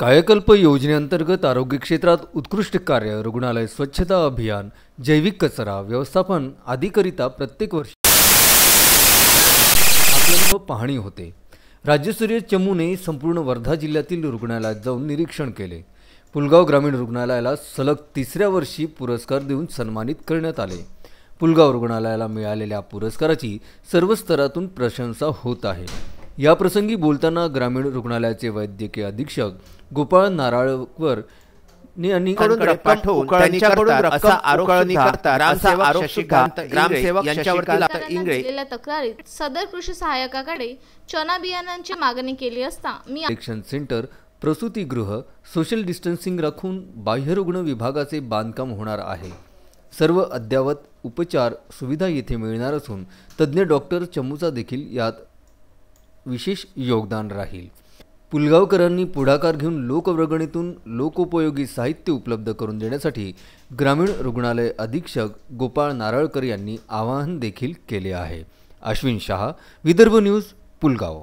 कायकल्प योजनेअंतर्गत आरोग्य क्षेत्रात उत्कृष्ट कार्य रुग्णालय स्वच्छता अभियान जैविक कचरा व्यवस्थापन आदीकरिता प्रत्येक वर्षी आपल्याला पाहणी होते राज्यस्तरीय चमूने संपूर्ण वर्धा जिल्ह्यातील रुग्णालयात जाऊन निरीक्षण केले पुलगाव ग्रामीण रुग्णालयाला सलग तिसऱ्या वर्षी पुरस्कार देऊन सन्मानित करण्यात आले पुलगाव रुग्णालयाला मिळालेल्या पुरस्काराची सर्व स्तरातून प्रशंसा होत आहे याप्रसंगी बोलताना ग्रामीण रुग्णालयाचे वैद्यकीय अधीक्षक गोपाळ नारळकर तक्रारीत सदर कृषी सहायकाकडे चना बियाणांची मागणी केली असता मी इलेक्शन सेंटर प्रसूतीगृह सोशल डिस्टन्सिंग राखून बाह्यरुग्ण विभागाचे बांधकाम होणार आहे सर्व अद्यावत उपचार सुविधा येथे मिळणार असून तज्ज्ञ डॉक्टर चमूचा देखील यात विशेष योगदान राहील पुलगावकरांनी पुढाकार घेऊन लोकवर्गणीतून लोकोपयोगी साहित्य उपलब्ध करून देण्यासाठी ग्रामीण रुग्णालय अधीक्षक गोपाळ नारळकर यांनी आवाहन देखील केले आहे अश्विन शहा विदर्भ न्यूज पुलगाव